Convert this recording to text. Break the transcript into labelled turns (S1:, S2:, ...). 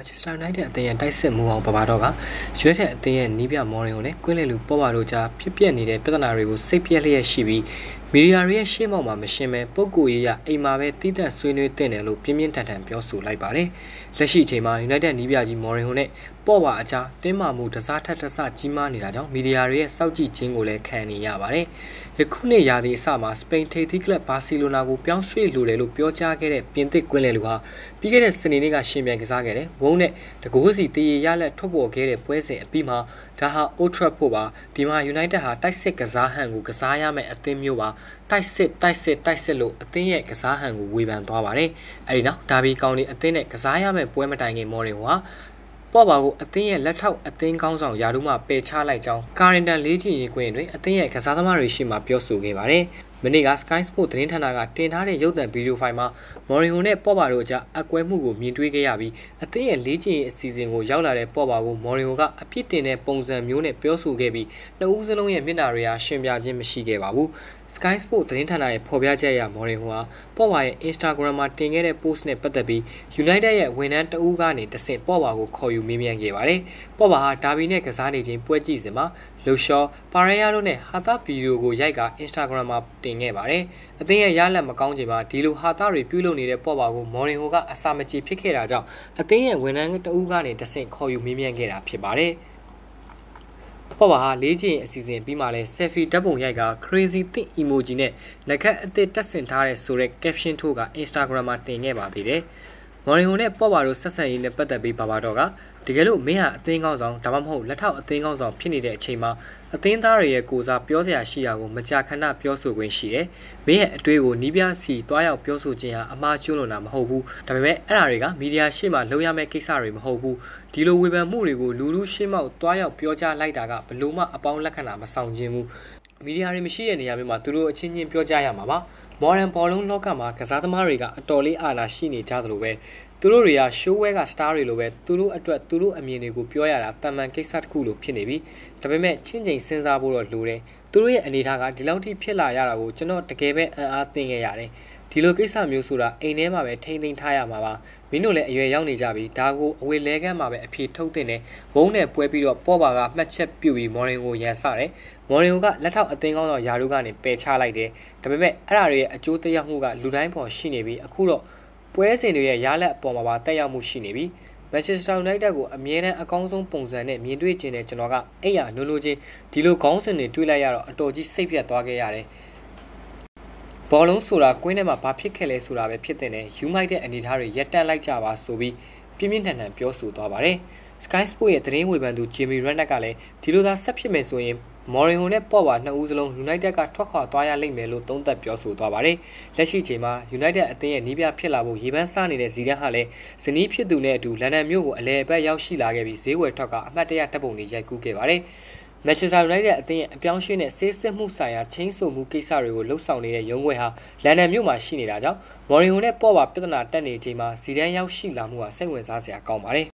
S1: န်ချက်စတာယူနိုက်တက်အသင်းရဲ့တိုက်စစ်မှုအောင်ပမာတော့ကယူနိုက်တက်အသင်းရဲ့နီးပြမော်ရင်ကိုလည်းကွင်းလယ်လူပေါ်ပါတို့ကြားဖြစ်ပျက်နေတဲ့ပြဿနာတွေကိုစိတ်ပြက်လျက်ရှိပြီးမီဒီယာရဲ့ရှေ့မှောက်မှာမရှင်းပဲပုဂ္ဂိုလ်ရေးရအိမ်မှာပဲတည်တံ့ဆွေးနွေးတင်တယ်လို့ပြင်းပြင်းထန်ထန်ပြောဆိုလိုက်ပါတယ်။လက်ရှိအချိန်မှာ United နီးပြကြီးမော်ရင်ဟိုနဲ့ပေါ့ပါအချာတင်းမာမှုတစားထက်တဆကြီးမားနေတာကြောင့်မီဒီယာရဲ့စောင့်ကြည့်ခြင်းကိုလည်းခံနေရပါတယ်။ယခုနှစ်ရာသီအစမှာစပိန်ထိပ်သီးကလပ်ဘာစီလိုနာကိုပြောင်းရွှေ့လိုတယ်လို့ပြောကြားခဲ့တဲ့ပြင်သစ်ကွင်းလယ်လူဟာပြီးခဲ့တဲ့စနေနေ့ကရှင်ပြန်ကစားခဲ့တယ်။ဝုန်းနဲ့တကိုးစီတရေရလက်ထွက်ပေါ်ခဲ့တဲ့ပွဲစဉ်အပြီးမှာဒါဟာ Old Trafford ပါဒီမှာ United ဟာတိုက်စစ်ကစားဟန်ကိုကစားရမယ့်အသင်းမျိုးပါ။တိုက်စစ်တိုက်စစ်တိုက်စစ်လို့အသင်းရဲ့ကစားဟန်ကိုဝေဖန်သွားပါတယ်။အဲဒီနောက်ဒါဘီကောင်တွေအသင်းနဲ့ကစားရမယ့်ပွဲမတိုင်ခင်မော်ရီဟိုဟာပေါ်ပါကိုအသင်းရဲ့လက်ထောက်အသင်းကောင်းဆောင်ယာတုမှပယ်ချလိုက်ကြောင်းကာရင်တန်လေးချင်ရေးကွင်းတွင်အသင်းရဲ့ကစားသမားတွေရှိမှပြောဆိုခဲ့ပါတယ်။မနေ့က Sky Sport သတင်းဌာနကတင်ထားတဲ့ရုပ်သံဗီဒီယိုဖိုင်မှာမော်ရီဟိုနဲ့ပော့ပါတို့အကြားအကွဲမှုကိုမြင်တွေ့ခဲ့ရပြီးအသင်းရဲ့လေ့ကျင့်ရေးအစီအစဉ်ကိုရောက်လာတဲ့ပော့ပါကိုမော်ရီဟိုကအပြစ်တင်တဲ့ပုံစံမျိုးနဲ့ပြောဆိုခဲ့ပြီးနှစ်ဦးစလုံးရဲ့မျက်နှာတွေဟာရှင်ပြခြင်းမရှိခဲ့ပါဘူး။ Sky Sport သတင်းဌာနရဲ့ဖော်ပြချက်အရမော်ရီဟိုဟာပော့ပါရဲ့ Instagram မှာတင်ခဲ့တဲ့ post နဲ့ပတ်သက်ပြီး United ရဲ့ဝန်ထမ်းတဦးကနေတဆင့်ပော့ပါကိုခေါ်ယူမေးမြန်းခဲ့ပါတယ်။ပော့ပါဟာဒါဘီနဲ့ကစားနေခြင်းပွဲကြည့်စဉ်မှာလှုပ်ရှားပါရယာတို့နဲ့ဟာသဗီဒီယိုကိုရိုက်က Instagram မှာတင်ခဲ့ပါတယ်။အသင်းရဲ့ရလတ်မကောင်းချိန်မှာဒီလိုဟာသတွေပြုလုပ်နေတဲ့ပေါ်ပါကိုမော်ရင်ဟိုကအစာမကြေဖြစ်ခဲ့တာကြောင့်အသင်းရဲ့ဝန်ထမ်းတဦးကနေတဆင့်ခေါ်ယူမေးမြန်းခဲ့တာဖြစ်ပါတယ်။ပေါ်ပါဟာလေးချင်အစီအစဉ်ပြီးမှလဲ selfie ဓာတ်ပုံရိုက်က crazy think emoji နဲ့လက်ခတ်အသစ်တက်ဆင်ထားတဲ့ဆိုတဲ့ caption ထိုးက Instagram မှာတင်ခဲ့ပါသေးတယ်။မော်ရီဟိုနဲ့ပော့ပါတို့ဆက်ဆံရေးနဲ့ပတ်သက်ပြီးဘာဘာတော့ကတကယ်လို့မင်းဟာအသင်းကောင်းဆောင်ဒါမှမဟုတ်လက်ထောက်အသင်းကောင်းဆောင်ဖြစ်နေတဲ့အချိန်မှာအသင်းသားတွေရဲ့ကိုစားပြောစရာရှိရာကိုမကြာခဏပြောဆိုခွင့်ရှိတယ်။မင်းရဲ့အတွေးကိုနီးပြစီတွားရောက်ပြောဆိုခြင်းဟာအမှားကျွလွန်တာမဟုတ်ဘူး။ဒါပေမဲ့အဲ့ဒါတွေကမီဒီယာရှေ့မှာလုပ်ရမယ့်ကိစ္စတွေမဟုတ်ဘူး။ဒီလိုဝေဖန်မှုတွေကိုလူလူရှေ့မှောက်တွားရောက်ပြောကြားလိုက်တာကဘလို့မှအပေါင်းလက္ခဏာမဆောင်ခြင်းဘူးမီဒီယာတွေမရှိတဲ့နေရာမျိုးမှာသူတို့အချင်းချင်းပြောကြရမှာပါမော်ဒန်ဘောလုံးလောကမှာကစားသမားတွေကအတော်လေးအာဏာရှိနေကြသလိုပဲသူတို့တွေက show ဝဲက star တွေလိုပဲသူတို့အတွက်သူတို့အမြင်တွေကိုပြောရတာတာမန်ကိစ္စတစ်ခုလိုဖြစ်နေပြီဒါပေမဲ့ချင်းချင်းစဉ်းစားဖို့တော့လိုတယ်သူတို့ရဲ့အနေအထားကဒီလောက်ထိဖြစ်လာရတာကိုကျွန်တော်တကယ်ပဲအံ့အားသင့်ခဲ့ရတယ်ဒီလိုကိစ္စမျိုးဆိုတာအိမ်ထဲမှာပဲထိမ့်သိမ်းထားရမှာပါမင်းတို့လည်းအရွယ်ရောက်နေကြပြီဒါကိုအဝေလဲကမ်းမှာပဲအဖြေထုတ်တင်တယ်ဝုန်းနဲ့ပွဲပြီးတော့ပေါ်ပါကမှတ်ချက်ပြုတ်ပြီးမော်ရင်ကိုရန်စတယ်မော်ရင်ကလက်ထောက်အသင်းကောင်းသောယာရုကနေပယ်ချလိုက်တယ်ဒါပေမဲ့အဲ့ဒါတွေရဲ့အကျိုးသက်ရောက်မှုကလူတိုင်းပေါ်ရှိနေပြီးအခုတော့ပွဲစဉ်တွေရဲ့ရလက်အပေါ်မှာပါတက်ရောက်မှုရှိနေပြီးမန်ချက်စတာယူနိုက်တက်ကိုအမြဲတမ်းအကောင်းဆုံးပုံစံနဲ့မြင်တွေ့ခြင်းနဲ့ကျွန်တော်ကအဲ့ရနိုးနိုးချင်းဒီလိုခေါင်းစဉ်တွေတွေ့လိုက်ရတော့အတော်ကြီးစိတ်ပြတ်သွားခဲ့ရတယ်ဘောလုံးဆိုတာကွင်းထဲမှာဘာဖြစ်ခဲ့လဲဆိုတာပဲဖြစ်တဲ့နဲ့ယူမိုက်တဲ့အနေအထားတွေရက်တက်လိုက်ကြပါဆိုပြီးပြင်းပြင်းထန်ထန်ပြောဆိုသွားပါတယ်။ Sky Sport ရဲ့သတင်းဝေဖန်သူ Jimmy Rennet ကလည်းဒီလိုသာဆက်ဖြစ်မယ်ဆိုရင် Mourinho နဲ့ Pogba နှစ်ဦးစလုံး United ကထွက်ခွာသွားရလိမ့်မယ်လို့သုံးသပ်ပြောဆိုသွားပါတယ်။လက်ရှိချိန်မှာ United အသင်းရဲ့နှီးပြဖြစ်လာဖို့ရေပန်းစားနေတဲ့ဇီဒန်ဟာလည်းဇနီးဖြစ်သူနဲ့အတူလန်ဒန်မြို့ကိုအလဲအပတ်ရောက်ရှိလာခဲ့ပြီးဈေးဝယ်ထွက်ကအမှတ်တရတပ်ပုံတွေရိုက်ကူးခဲ့ပါတယ်။မန်ချက်စတာယူနိုက်တက်အသင်းရဲ့အပြောင်းရွှေ့နဲ့ဆေးစစ်မှုဆိုင်ရာချင်းဆိုမှုကိစ္စတွေကိုလှုပ်ဆောင်နေတဲ့ရုံးခွဲဟာလန်ဒန်မြို့မှာရှိနေတာကြောင့်မော်ရီဟိုနဲ့ပေါ့ပါပြဿနာတက်နေချိန်မှာဇီဒန်ရောက်ရှိလာမှုဟာစိတ်ဝင်စားစရာကောင်းပါတယ်